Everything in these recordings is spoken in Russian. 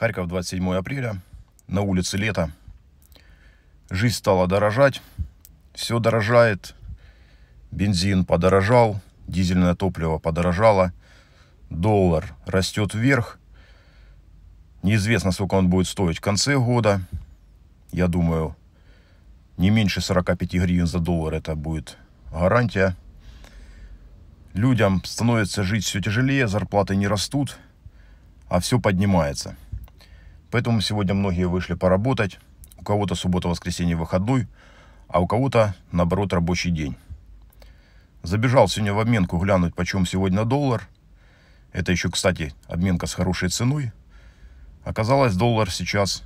Харьков, 27 апреля. На улице лето. Жизнь стала дорожать. Все дорожает. Бензин подорожал. Дизельное топливо подорожало. Доллар растет вверх. Неизвестно, сколько он будет стоить в конце года. Я думаю, не меньше 45 гривен за доллар это будет гарантия. Людям становится жить все тяжелее, зарплаты не растут, а все поднимается. Поэтому сегодня многие вышли поработать. У кого-то суббота, воскресенье, выходной, а у кого-то, наоборот, рабочий день. Забежал сегодня в обменку глянуть, почем сегодня доллар. Это еще, кстати, обменка с хорошей ценой. Оказалось, доллар сейчас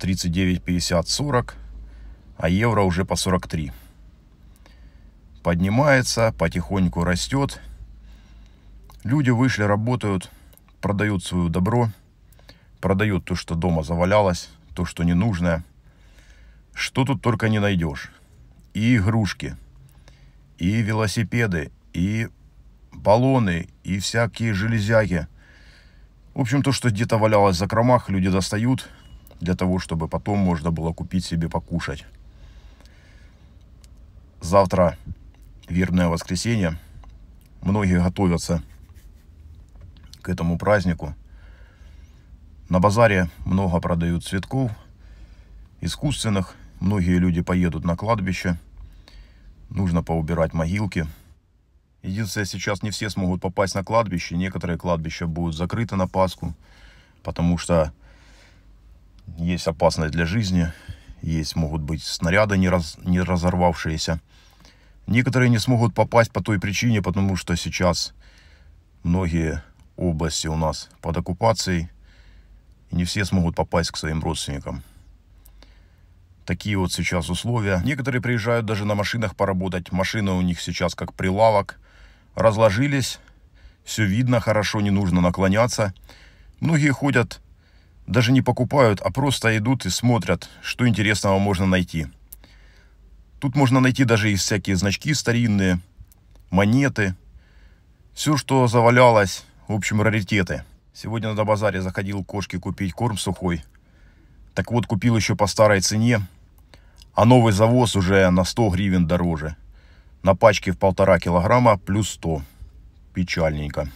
39,50-40, а евро уже по 43. Поднимается, потихоньку растет. Люди вышли, работают, продают свое добро – Продают то, что дома завалялось, то, что ненужное. Что тут только не найдешь. И игрушки, и велосипеды, и баллоны, и всякие железяки. В общем, то, что где-то валялось в закромах, люди достают для того, чтобы потом можно было купить себе покушать. Завтра вербное воскресенье. Многие готовятся к этому празднику. На базаре много продают цветков искусственных. Многие люди поедут на кладбище. Нужно поубирать могилки. Единственное, сейчас не все смогут попасть на кладбище. Некоторые кладбища будут закрыты на Пасху, потому что есть опасность для жизни. Есть, могут быть, снаряды не, раз, не разорвавшиеся. Некоторые не смогут попасть по той причине, потому что сейчас многие области у нас под оккупацией. И не все смогут попасть к своим родственникам. Такие вот сейчас условия. Некоторые приезжают даже на машинах поработать. Машины у них сейчас как прилавок. Разложились. Все видно хорошо, не нужно наклоняться. Многие ходят, даже не покупают, а просто идут и смотрят, что интересного можно найти. Тут можно найти даже и всякие значки старинные, монеты, все, что завалялось, в общем, раритеты. Сегодня на базаре заходил кошке купить корм сухой. Так вот, купил еще по старой цене, а новый завоз уже на 100 гривен дороже. На пачке в полтора килограмма плюс 100. Печальненько.